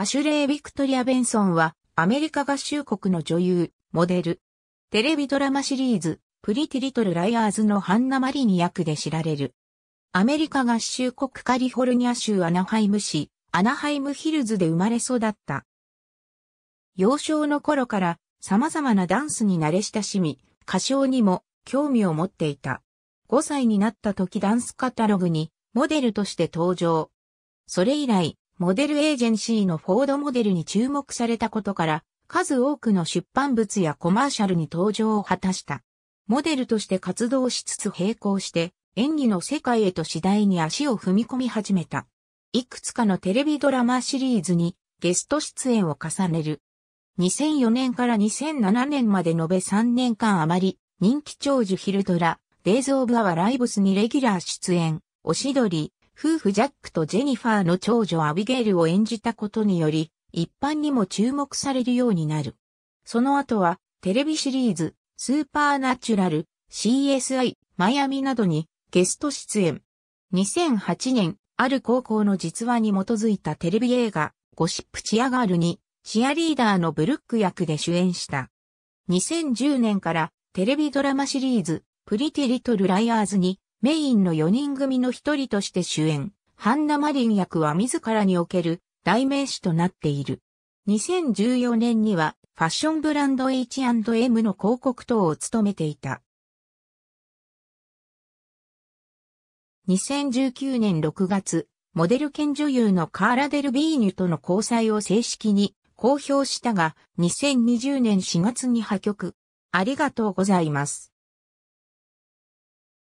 アシュレイ・ビクトリア・ベンソンは、アメリカ合衆国の女優、モデル。テレビドラマシリーズ、プリティ・リトル・ライアーズのハンナ・マリニ役で知られる。アメリカ合衆国カリフォルニア州アナハイム市、アナハイムヒルズで生まれ育った。幼少の頃から様々なダンスに慣れ親しみ、歌唱にも興味を持っていた。5歳になった時ダンスカタログにモデルとして登場。それ以来、モデルエージェンシーのフォードモデルに注目されたことから、数多くの出版物やコマーシャルに登場を果たした。モデルとして活動しつつ並行して、演技の世界へと次第に足を踏み込み始めた。いくつかのテレビドラマシリーズにゲスト出演を重ねる。2004年から2007年まで延べ3年間余り、人気長寿ヒルドラ、デイズ・オブ・アワ・ライブスにレギュラー出演、おしどり、夫婦ジャックとジェニファーの長女アビゲールを演じたことにより、一般にも注目されるようになる。その後は、テレビシリーズ、スーパーナチュラル、CSI、マイアミなどにゲスト出演。2008年、ある高校の実話に基づいたテレビ映画、ゴシップチアガールに、チアリーダーのブルック役で主演した。2010年からテレビドラマシリーズ、プリティリトルライアーズにメインの4人組の一人として主演、ハンナ・マリン役は自らにおける代名詞となっている。2014年にはファッションブランド H&M の広告等を務めていた。2019年6月、モデル兼女優のカーラ・デルビーニュとの交際を正式に公表したが、2020年4月に破局。ありがとうございます。